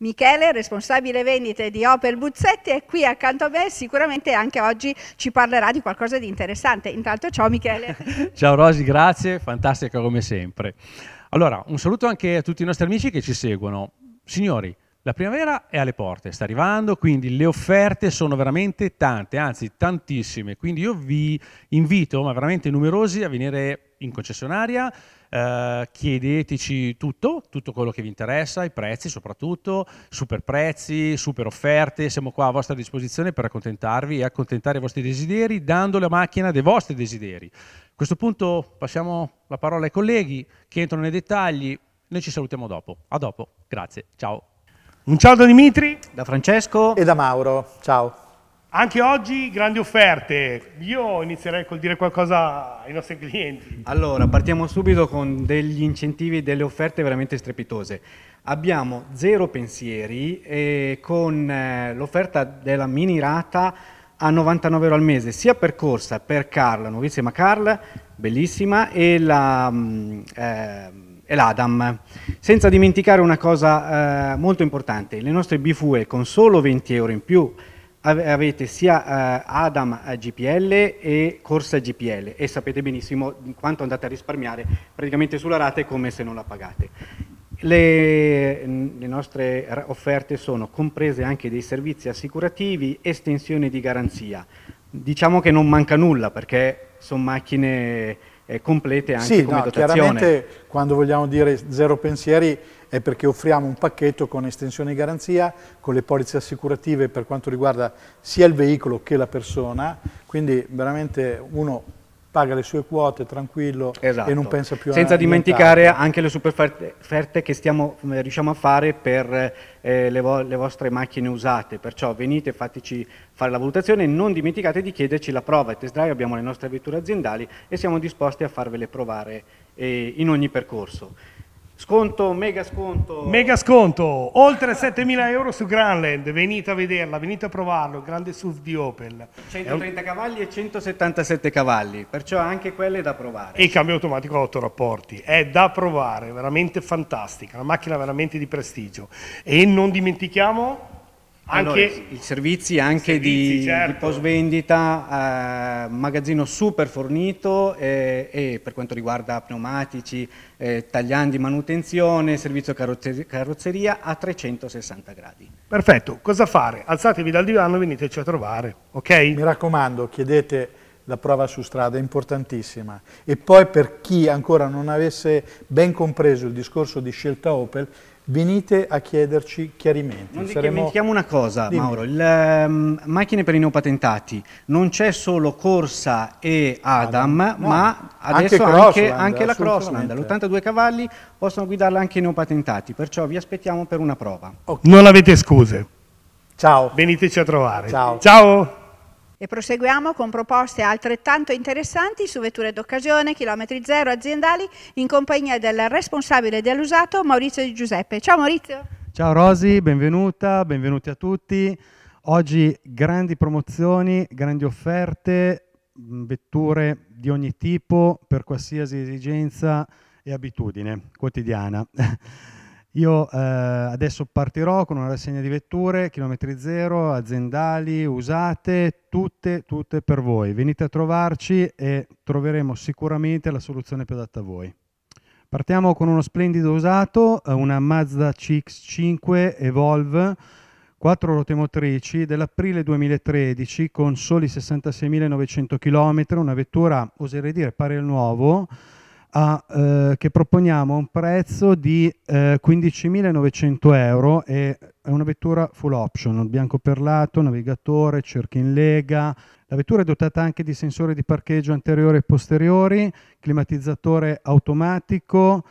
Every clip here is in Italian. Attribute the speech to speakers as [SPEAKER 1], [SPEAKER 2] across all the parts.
[SPEAKER 1] Michele, responsabile vendite di Opel Buzzetti, è qui accanto a me e sicuramente anche oggi ci parlerà di qualcosa di interessante. Intanto ciao
[SPEAKER 2] Michele. ciao Rosi, grazie, fantastica come sempre. Allora, un saluto anche a tutti i nostri amici che ci seguono. Signori, la primavera è alle porte, sta arrivando, quindi le offerte sono veramente tante, anzi tantissime, quindi io vi invito, ma veramente numerosi, a venire in concessionaria, eh, chiedeteci tutto, tutto quello che vi interessa, i prezzi soprattutto, super prezzi, super offerte, siamo qua a vostra disposizione per accontentarvi e accontentare i vostri desideri, dando la macchina dei vostri desideri. A questo punto passiamo la parola ai colleghi che entrano nei dettagli, noi ci salutiamo dopo, a dopo, grazie, ciao. Un ciao da Dimitri. Da Francesco. E da Mauro. Ciao. Anche oggi grandi offerte. Io inizierei col dire qualcosa ai nostri clienti.
[SPEAKER 1] Allora, partiamo subito con degli incentivi e delle offerte veramente strepitose. Abbiamo zero pensieri e con eh, l'offerta della mini rata a 99 euro al mese, sia per corsa per Carl, nuovissima Carl, bellissima, e la... Mm, eh, e l'ADAM, senza dimenticare una cosa eh, molto importante, le nostre BFUE con solo 20 euro in più avete sia eh, Adam a eh, GPL e Corsa GPL e sapete benissimo quanto andate a risparmiare praticamente sulla rata è come se non la pagate. Le, le nostre offerte sono comprese anche dei servizi assicurativi, estensione di garanzia. Diciamo che non manca nulla perché sono macchine
[SPEAKER 2] eh, complete anche sì, come no, dotazione. Chiaramente quando vogliamo dire zero pensieri è perché offriamo un pacchetto con estensione di garanzia, con le polizze assicurative per quanto riguarda sia il veicolo che la persona, quindi veramente uno paga le sue quote tranquillo esatto. e non esatto. pensa più Senza a Senza dimenticare
[SPEAKER 1] nient'altro. anche le superferte che stiamo, eh, riusciamo a fare per eh, le, vo- le, vostre macchine usate, perciò venite, fateci fare la valutazione e non dimenticate di chiederci la prova. A test drive abbiamo le nostre vetture aziendali e siamo disposti a farvele provare eh, in ogni percorso. Sconto, mega sconto. Mega
[SPEAKER 2] sconto, oltre 7.000 euro su Granland, venite a vederla, venite a provarlo, grande SUV di Opel. 130 cavalli e 177 cavalli, perciò anche
[SPEAKER 1] quelle da provare.
[SPEAKER 2] E il cambio automatico a 8 rapporti, è da provare, veramente fantastica, una macchina veramente di prestigio. E non dimentichiamo... Allora, i servizi
[SPEAKER 1] anche servizi, di, certo. di, post vendita, eh, magazzino super fornito eh, e per quanto riguarda pneumatici, eh, tagliandi, manutenzione, servizio carrozzeria, carrozzeria a 360 gradi. Perfetto, cosa fare? Alzatevi dal divano
[SPEAKER 2] e veniteci a trovare, ok? Mi raccomando, chiedete la prova su strada è importantissima. E poi per chi ancora non avesse ben compreso il discorso di scelta Opel, venite a chiederci chiarimenti. Non Saremo... dimentichiamo una cosa, Dimmi. Mauro, il,
[SPEAKER 1] um, macchine per i neopatentati, non c'è solo Corsa e Adam, Adam. No. ma adesso anche, anche, anche la Crossland, l'82 cavalli, possono guidarla anche i neopatentati, perciò vi aspettiamo per una prova.
[SPEAKER 2] Okay. Non avete scuse.
[SPEAKER 1] Ciao. Veniteci a trovare. Ciao. Ciao. E proseguiamo con proposte altrettanto interessanti su vetture d'occasione, chilometri zero aziendali, in compagnia del responsabile dell'usato Maurizio Di Giuseppe. Ciao Maurizio.
[SPEAKER 2] Ciao Rosi, benvenuta, benvenuti a tutti. Oggi grandi promozioni, grandi offerte, mm, vetture di ogni tipo per qualsiasi esigenza e abitudine quotidiana. Io eh, adesso partirò con una rassegna di vetture, chilometri zero, aziendali, usate, tutte, tutte per voi. Venite a trovarci e troveremo sicuramente la soluzione più adatta a voi. Partiamo con uno splendido usato, eh, una Mazda CX-5 Evolve, quattro ruote motrici dell'aprile 2013 con soli 66.900 km, una vettura, oserei dire, pari al nuovo, a, eh, che proponiamo a un prezzo di eh, 15.900 euro e è una vettura full option, bianco perlato, navigatore, cerchi in lega. La vettura è dotata anche di sensori di parcheggio anteriori e posteriori, climatizzatore automatico,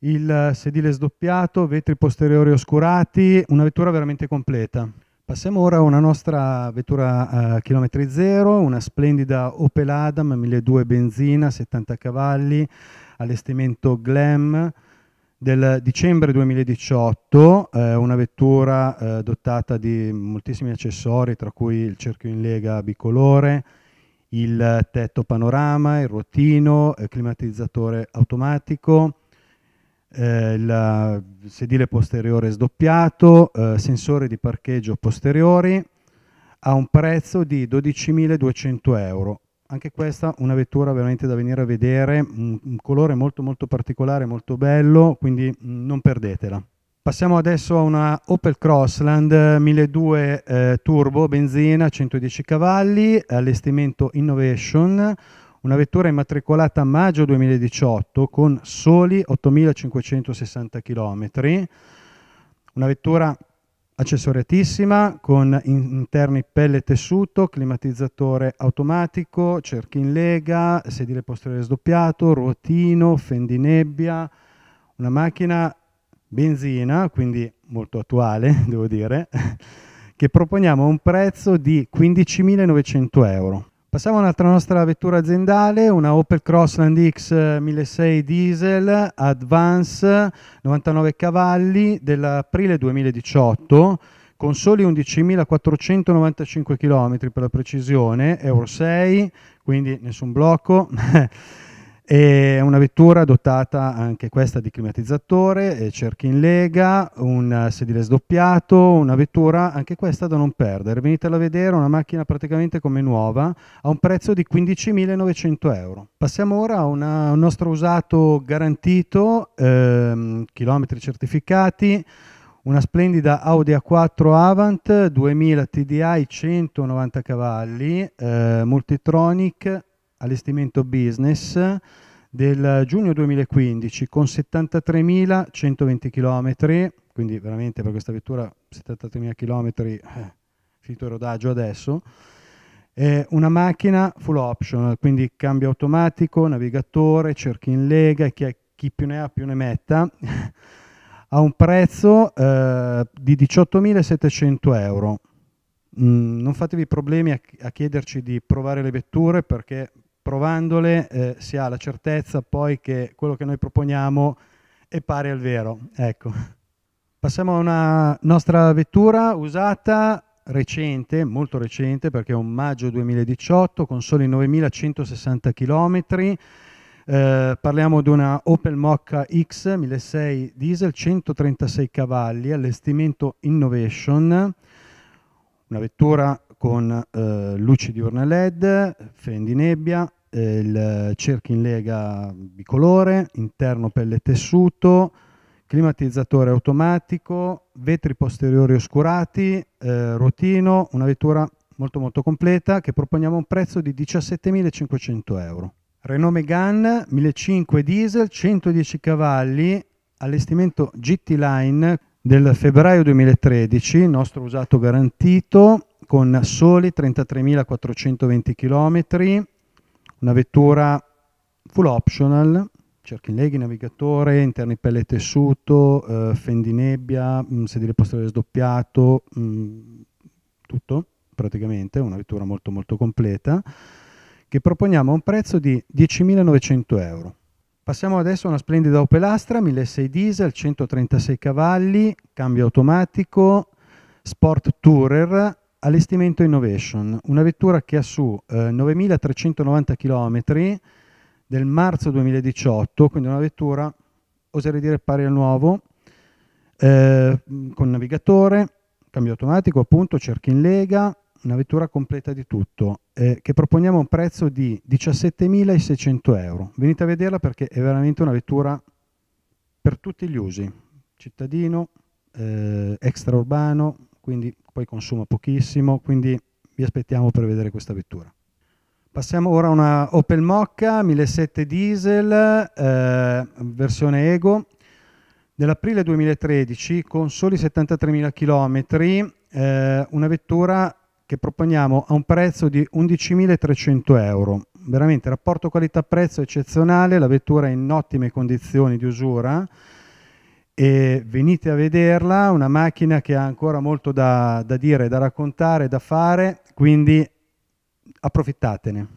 [SPEAKER 2] il sedile sdoppiato, vetri posteriori oscurati, una vettura veramente completa. Passiamo ora a una nostra vettura a eh, chilometri zero, una splendida Opel Adam 1200 benzina, 70 cavalli, allestimento Glam del dicembre 2018, eh, una vettura eh, dotata di moltissimi accessori, tra cui il cerchio in lega bicolore, il tetto panorama, il ruotino, il eh, climatizzatore automatico, eh, il sedile posteriore sdoppiato, eh, sensori di parcheggio posteriori, a un prezzo di 12.200 euro. Anche questa una vettura veramente da venire a vedere, un, un colore molto molto particolare, molto bello, quindi mh, mm, non perdetela. Passiamo adesso a una Opel Crossland 1200 eh, eh, turbo benzina 110 cavalli, allestimento Innovation, una vettura immatricolata a maggio 2018 con soli 8.560 km, una vettura accessoriatissima con interni pelle e tessuto, climatizzatore automatico, cerchi in lega, sedile posteriore sdoppiato, ruotino, fendinebbia, una macchina benzina, quindi molto attuale devo dire, che proponiamo a un prezzo di 15.900 euro. Passiamo a un'altra nostra vettura aziendale, una Opel Crossland X 1006 eh, diesel Advance 99 cavalli dell'aprile 2018 con soli 11.495 km per la precisione, Euro 6, quindi nessun blocco. È una vettura dotata anche questa di climatizzatore, eh, cerchi in lega, un sedile sdoppiato, una vettura anche questa da non perdere. Venitela a vedere, una macchina praticamente come nuova, a un prezzo di 15.900 euro. Passiamo ora a, una, un nostro usato garantito, ehm, chilometri certificati, una splendida Audi A4 Avant 2000 TDI 190 cavalli, eh, Multitronic allestimento business del giugno 2015 con 73.120 km, quindi veramente per questa vettura 73.000 km, eh, finito il rodaggio adesso, eh, una macchina full optional, quindi cambio automatico, navigatore, cerchi in lega, chi, è, chi più ne ha più ne metta, a un prezzo eh, di 18.700 euro. Mm, non fatevi problemi a, a chiederci di provare le vetture perché provandole eh, si ha la certezza poi che quello che noi proponiamo è pari al vero. Ecco. Passiamo a una nostra vettura usata recente, molto recente perché è un maggio 2018 con soli 9160 km. Eh, parliamo di una Opel Mokka X 1006 diesel 136 cavalli, allestimento Innovation, una vettura con eh, luci diurne LED, fendi nebbia, eh, il cerchi in lega bicolore, interno pelle tessuto, climatizzatore automatico, vetri posteriori oscurati, eh, ruotino, una vettura molto molto completa che proponiamo a un prezzo di 17.500 euro. Renault Megane 1.500 diesel, 110 cavalli, allestimento GT Line del febbraio 2013, nostro usato garantito, con soli 33.420 km, una vettura full optional, cerchi in leghi, navigatore, interni pelle e tessuto, eh, fendi nebbia, mm, sedile posteriore sdoppiato, mh, mm, tutto praticamente, una vettura molto molto completa, che proponiamo a un prezzo di 10.900 euro. Passiamo adesso a una splendida Opel Astra 1006 diesel, 136 cavalli, cambio automatico, Sport Tourer, allestimento Innovation, una vettura che ha su eh, 9.390 km del marzo 2018, quindi una vettura, oserei dire, pari al nuovo, eh, con navigatore, cambio automatico appunto, cerchi in lega, una vettura completa di tutto eh, che proponiamo a un prezzo di 17.600 euro. Venite a vederla perché è veramente una vettura per tutti gli usi, cittadino, eh, extraurbano, quindi poi consuma pochissimo, quindi vi aspettiamo per vedere questa vettura. Passiamo ora a una Opel Mocca 1.7 diesel, eh, versione Ego, dell'aprile 2013 con soli 73.000 km, eh, una vettura che proponiamo a un prezzo di 11.300 euro. Veramente rapporto qualità-prezzo eccezionale, la vettura è in ottime condizioni di usura e venite a vederla, una macchina che ha ancora molto da, da dire, da raccontare, da fare, quindi approfittatene.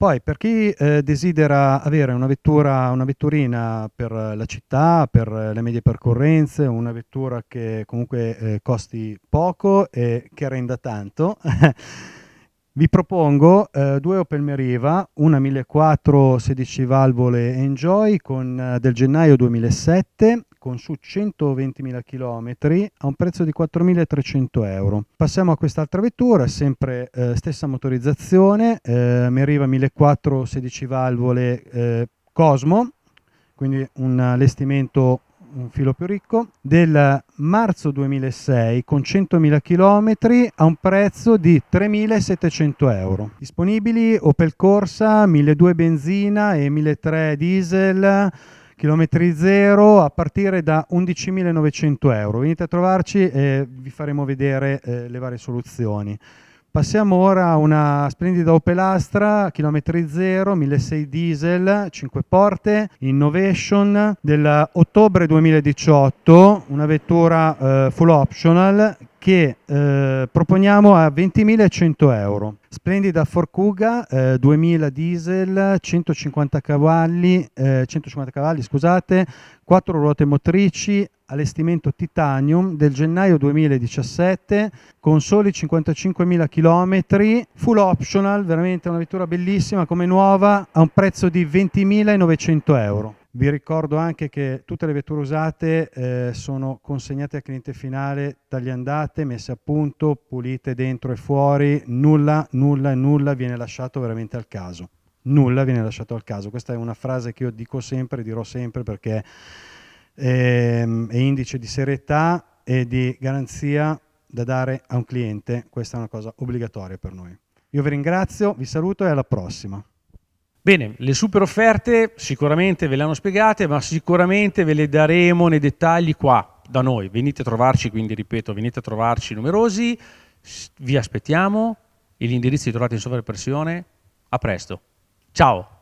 [SPEAKER 2] Poi per chi eh, desidera avere una vettura, una vetturina per la città, per eh, le medie percorrenze, una vettura che comunque eh, costi poco e che renda tanto, vi propongo eh, due Opel Meriva, una 1400 16 valvole Enjoy con, eh, del gennaio 2007 con su 120.000 km a un prezzo di 4.300 euro. Passiamo a quest'altra vettura, sempre eh, stessa motorizzazione, eh, mi 1.400 16 valvole eh, Cosmo, quindi un allestimento un filo più ricco, del marzo 2006 con 100.000 km a un prezzo di 3.700 euro. Disponibili Opel Corsa, 1.200 benzina e 1.300 diesel chilometri zero a partire da 11.900 euro. Venite a trovarci e vi faremo vedere eh, le varie soluzioni. Passiamo ora a una splendida Opel Astra, chilometri zero, 1.600 diesel, 5 porte, Innovation dell'ottobre 2018, una vettura eh, full optional che eh, proponiamo a 20.100 euro. Splendida Forcuga, eh, 2000 diesel, 150 cavalli, eh, 150 cavalli scusate, 4 ruote motrici, allestimento titanium del gennaio 2017 con soli 55.000 km, full optional, veramente una vettura bellissima come nuova, a un prezzo di 20.900 euro. Vi ricordo anche che tutte le vetture usate eh, sono consegnate al cliente finale, tagliandate, messe a punto, pulite dentro e fuori, nulla, nulla, nulla viene lasciato veramente al caso. Nulla viene lasciato al caso. Questa è una frase che io dico sempre, dirò sempre perché è, ehm, è indice di serietà e di garanzia da dare a un cliente. Questa è una cosa obbligatoria per noi. Io vi ringrazio, vi saluto e alla prossima. Bene, le super offerte sicuramente ve le hanno spiegate, ma sicuramente ve le daremo nei dettagli qua da noi. Venite a trovarci, quindi ripeto, venite a trovarci numerosi, vi aspettiamo, gli indirizzi li trovate in sovraimpressione. A presto. Ciao!